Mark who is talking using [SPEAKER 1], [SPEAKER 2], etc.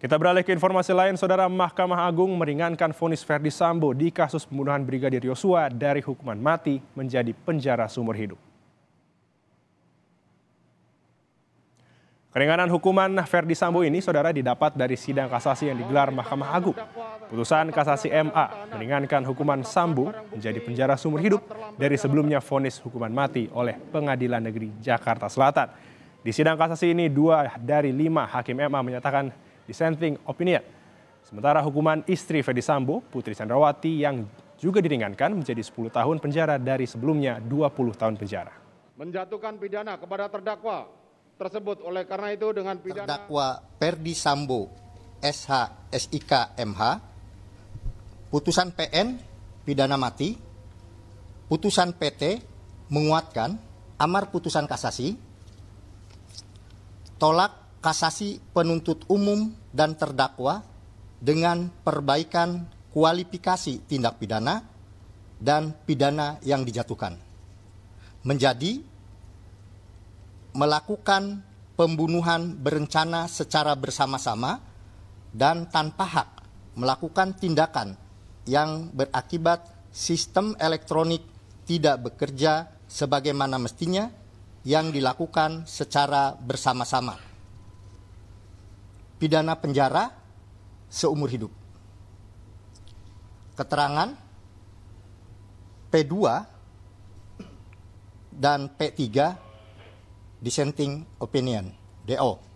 [SPEAKER 1] Kita beralih ke informasi lain, Saudara Mahkamah Agung meringankan vonis Verdi Sambo di kasus pembunuhan Brigadir Yosua dari hukuman mati menjadi penjara seumur hidup. Keringanan hukuman Verdi Sambo ini, saudara, didapat dari sidang kasasi yang digelar Mahkamah Agung. Putusan kasasi MA meringankan hukuman Sambo menjadi penjara seumur hidup dari sebelumnya vonis hukuman mati oleh Pengadilan Negeri Jakarta Selatan. Di sidang kasasi ini, dua dari lima hakim MA menyatakan dissenting opinion. Sementara hukuman istri Fedi Sambo, Putri Sandrawati, yang juga diringankan menjadi 10 tahun penjara dari sebelumnya 20 tahun penjara.
[SPEAKER 2] Menjatuhkan pidana kepada terdakwa tersebut oleh karena itu dengan pidana
[SPEAKER 1] terdakwa Perdi Sambo
[SPEAKER 3] SH SIK MH putusan PN pidana mati putusan PT menguatkan amar putusan kasasi tolak kasasi penuntut umum dan terdakwa dengan perbaikan kualifikasi tindak pidana dan pidana yang dijatuhkan menjadi melakukan pembunuhan berencana secara bersama-sama dan tanpa hak melakukan tindakan yang berakibat sistem elektronik tidak bekerja sebagaimana mestinya yang dilakukan secara bersama-sama pidana penjara seumur hidup. Keterangan P2 dan P3 dissenting opinion, DO.